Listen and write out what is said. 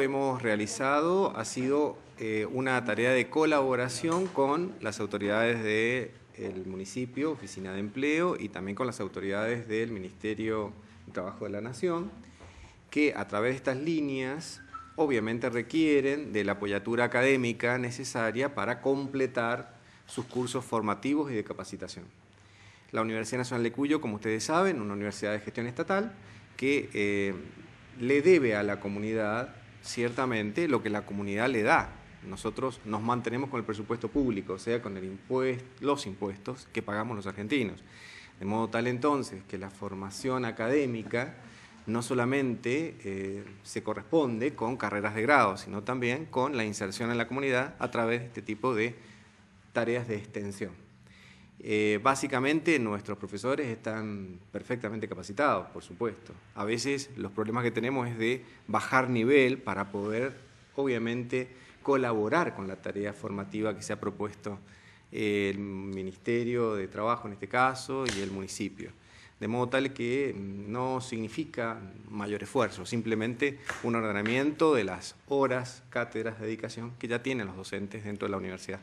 hemos realizado ha sido eh, una tarea de colaboración con las autoridades del municipio, Oficina de Empleo y también con las autoridades del Ministerio de Trabajo de la Nación, que a través de estas líneas obviamente requieren de la apoyatura académica necesaria para completar sus cursos formativos y de capacitación. La Universidad Nacional de Cuyo, como ustedes saben, una universidad de gestión estatal que eh, le debe a la comunidad ciertamente lo que la comunidad le da. Nosotros nos mantenemos con el presupuesto público, o sea, con los impuestos que pagamos los argentinos. De modo tal entonces que la formación académica no solamente eh, se corresponde con carreras de grado, sino también con la inserción en la comunidad a través de este tipo de tareas de extensión. Eh, básicamente nuestros profesores están perfectamente capacitados, por supuesto. A veces los problemas que tenemos es de bajar nivel para poder, obviamente, colaborar con la tarea formativa que se ha propuesto el Ministerio de Trabajo en este caso y el municipio. De modo tal que no significa mayor esfuerzo, simplemente un ordenamiento de las horas, cátedras, de dedicación que ya tienen los docentes dentro de la universidad.